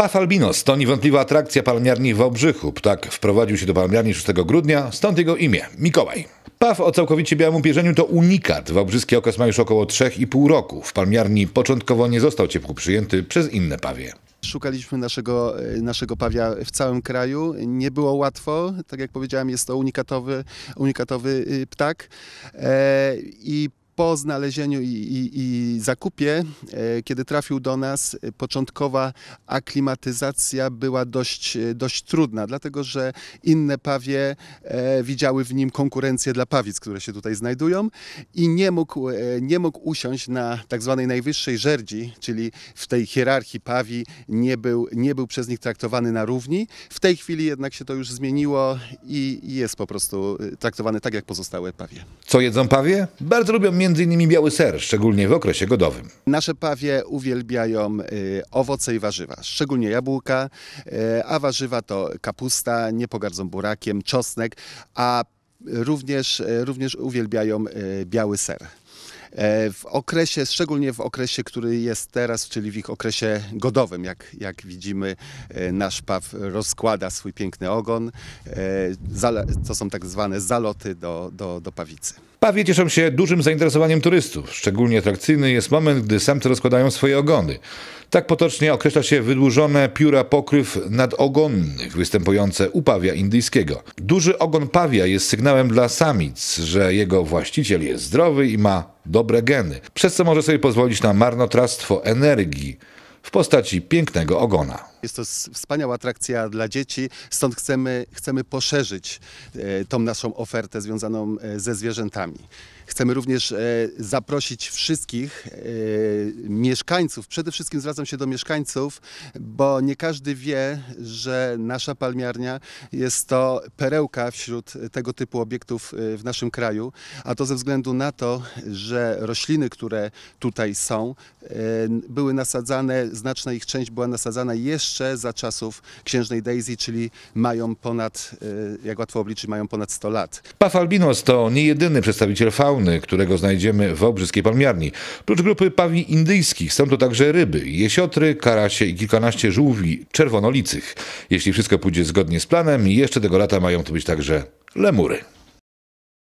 Paw albinos to niewątpliwa atrakcja palmiarni w Wałbrzychu. Ptak wprowadził się do palmiarni 6 grudnia, stąd jego imię – Mikołaj. Paw o całkowicie białym pierzeniu to unikat. Wałbrzyskie okres ma już około 3,5 roku. W palmiarni początkowo nie został ciepło przyjęty przez inne pawie. Szukaliśmy naszego, e, naszego pawia w całym kraju. Nie było łatwo. Tak jak powiedziałem, jest to unikatowy, unikatowy y, ptak. E, I po znalezieniu i, i, i zakupie, e, kiedy trafił do nas, e, początkowa aklimatyzacja była dość, e, dość trudna, dlatego że inne pawie widziały w nim konkurencję dla pawic, które się tutaj znajdują i nie mógł, nie mógł usiąść na tak zwanej najwyższej żerdzi, czyli w tej hierarchii pawi nie był, nie był przez nich traktowany na równi. W tej chwili jednak się to już zmieniło i jest po prostu traktowany tak jak pozostałe pawie. Co jedzą pawie? Bardzo lubią mięso m.in. biały ser, szczególnie w okresie godowym. Nasze pawie uwielbiają y, owoce i warzywa, szczególnie jabłka, y, a warzywa to kapusta, nie pogardzą burakiem, czosnek, a również, y, również uwielbiają biały ser. E, w okresie, szczególnie w okresie, który jest teraz, czyli w ich okresie godowym, jak, jak widzimy, e, nasz paw rozkłada swój piękny ogon. E, to są tak zwane zaloty do, do, do pawicy. Pawie cieszą się dużym zainteresowaniem turystów. Szczególnie atrakcyjny jest moment, gdy samce rozkładają swoje ogony. Tak potocznie określa się wydłużone pióra pokryw nadogonnych występujące u pawia indyjskiego. Duży ogon pawia jest sygnałem dla samic, że jego właściciel jest zdrowy i ma dobre geny, przez co może sobie pozwolić na marnotrawstwo energii w postaci pięknego ogona. Jest to wspaniała atrakcja dla dzieci, stąd chcemy, chcemy poszerzyć e, tą naszą ofertę związaną e, ze zwierzętami. Chcemy również e, zaprosić wszystkich mieszkańców, przede wszystkim zwracam się do mieszkańców, bo nie każdy wie, że nasza palmiarnia jest to perełka wśród tego typu obiektów w naszym kraju, a to ze względu na to, że rośliny, które tutaj są, były nasadzane, znaczna ich część była nasadzana jeszcze jeszcze za czasów księżnej Daisy, czyli mają ponad, e, jak łatwo obliczyć, mają ponad 100 lat. Paf albinos to nie jedyny przedstawiciel fauny, którego znajdziemy w obrzyskiej palmiarni. Prócz grupy pawi indyjskich są to także ryby, jesiotry, karasie i kilkanaście żółwi czerwonolicych. Jeśli wszystko pójdzie zgodnie z planem, jeszcze tego lata mają to być także lemury.